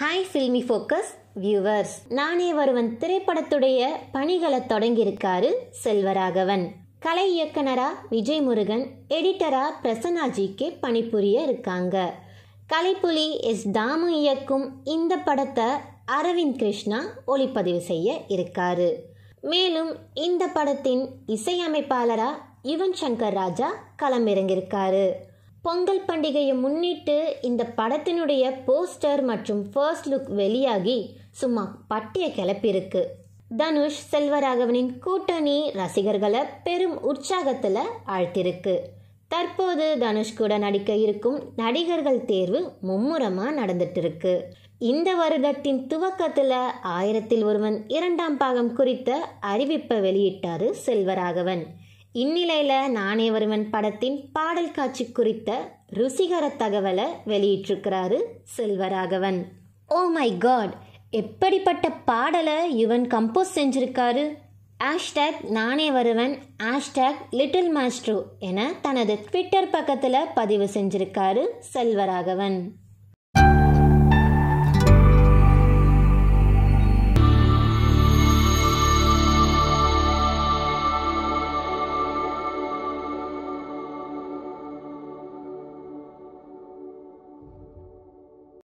hi filmi focus viewers நானே வருவன் திரைப்படத்துடைய பணிகளை தொடங்கியிருக்காரு செல்வராகவன் கலை இயக்குனரா விஜய் முருகன் எடிட்டரா பிரசன்னாஜிக்கு பணிபுரிய இருக்காங்க கலைப்புலி எஸ் தாமு இயக்கும் இந்த படத்தை அரவிந்த் கிருஷ்ணா ஒளிப்பதிவு செய்ய இருக்காரு மேலும் இந்த படத்தின் இசையமைப்பாளரா யுவன் சங்கர் ராஜா களமிறங்கியிருக்காரு பொங்கல் பண்டிகையை முன்னிட்டு இந்த படத்தினுடைய போஸ்டர் மற்றும் ஃபர்ஸ்ட் லுக் வெளியாகி சும்மா பட்டிய கிளப்பியிருக்கு தனுஷ் செல்வராகவனின் கூட்டணி ரசிகர்களை பெரும் உற்சாகத்தில் ஆழ்த்திருக்கு தற்போது தனுஷ் கூட நடிக்க இருக்கும் நடிகர்கள் தேர்வு மும்முரமாக நடந்துட்டு இருக்கு இந்த வருடத்தின் துவக்கத்தில் ஆயிரத்தில் ஒருவன் இரண்டாம் பாகம் குறித்த அறிவிப்பை வெளியிட்டார் செல்வராகவன் இந்நிலையில் நானே வருவன் படத்தின் பாடல் காட்சி குறித்த ருசிகர தகவலை வெளியிட்டிருக்கிறாரு செல்வராகவன் ஓ மை காட் எப்படிப்பட்ட பாடலை யுவன் கம்போஸ் செஞ்சிருக்காரு ஆஷ்டாக் நானே வருவன் ஆஷ்டாக் லிட்டில் மாஸ்ட்ரோ என தனது ட்விட்டர் பக்கத்தில் பதிவு செஞ்சிருக்காரு செல்வராகவன்